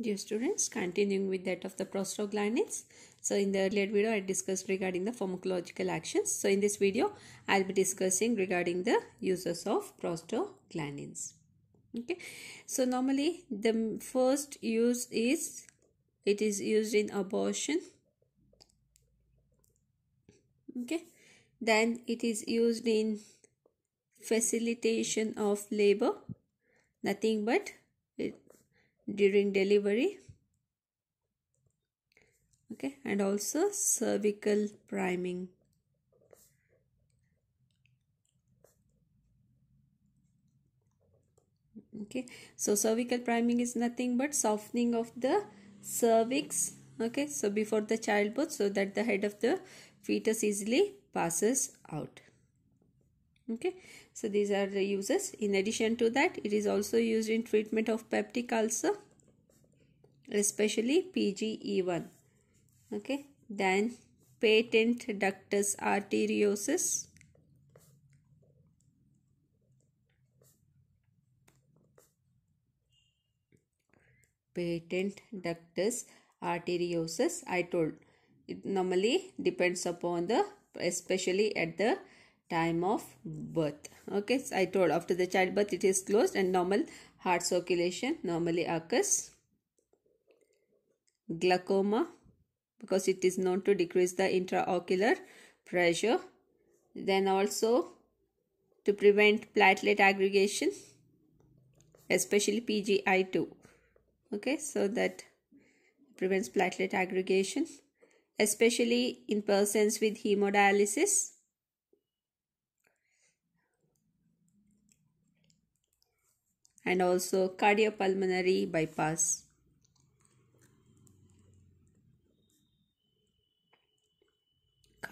Dear students, continuing with that of the prostaglandins. So in the earlier video, I discussed regarding the pharmacological actions. So in this video, I'll be discussing regarding the uses of prostaglandins. Okay. So normally, the first use is, it is used in abortion. Okay. Then it is used in facilitation of labor. Nothing but it during delivery okay and also cervical priming okay so cervical priming is nothing but softening of the cervix okay so before the childbirth so that the head of the fetus easily passes out okay so these are the uses in addition to that it is also used in treatment of peptic ulcer especially PGE1 okay then patent ductus arteriosus patent ductus arteriosus I told it normally depends upon the especially at the time of birth okay so I told after the childbirth it is closed and normal heart circulation normally occurs glaucoma because it is known to decrease the intraocular pressure then also to prevent platelet aggregation especially PGI2 okay so that prevents platelet aggregation especially in persons with hemodialysis and also cardiopulmonary bypass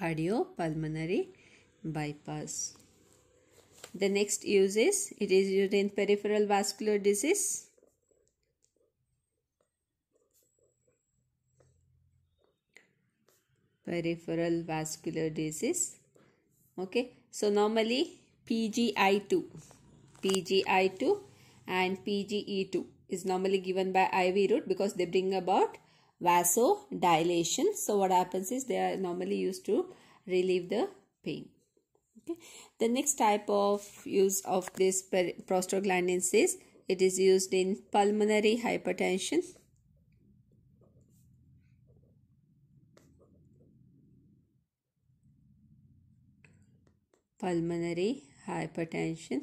cardiopulmonary bypass. The next use is it is used in peripheral vascular disease. Peripheral vascular disease. Okay, so normally PGI2, PGI2 and PGE2 is normally given by IV route because they bring about vasodilation. So what happens is they are normally used to relieve the pain. Okay. The next type of use of this prostaglandins is it is used in pulmonary hypertension. Pulmonary hypertension.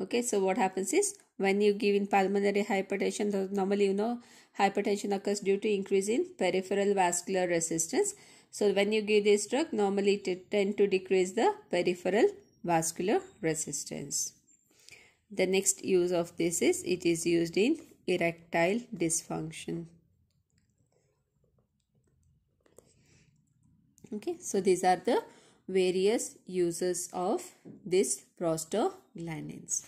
Okay, so what happens is when you give in pulmonary hypertension normally you know hypertension occurs due to increase in peripheral vascular resistance so when you give this drug normally it tend to decrease the peripheral vascular resistance the next use of this is it is used in erectile dysfunction okay so these are the various uses of this prostaglandins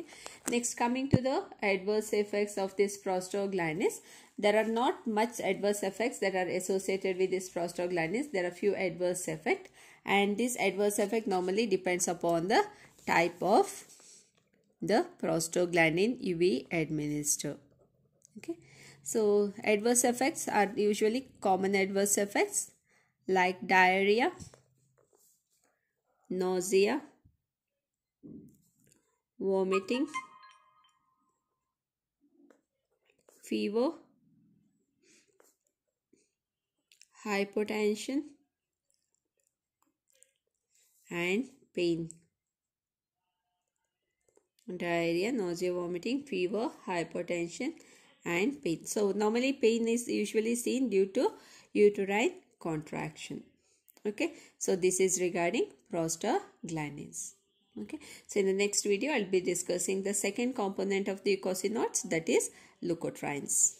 Okay. Next, coming to the adverse effects of this prostaglandins. There are not much adverse effects that are associated with this prostaglandins. There are few adverse effects and this adverse effect normally depends upon the type of the prostaglandin we administer. Okay. So, adverse effects are usually common adverse effects like diarrhea, nausea, vomiting fever hypotension and pain diarrhea nausea vomiting fever hypotension and pain so normally pain is usually seen due to uterine contraction okay so this is regarding prostaglandins okay so in the next video i'll be discussing the second component of the eicosanoids that is leukotrienes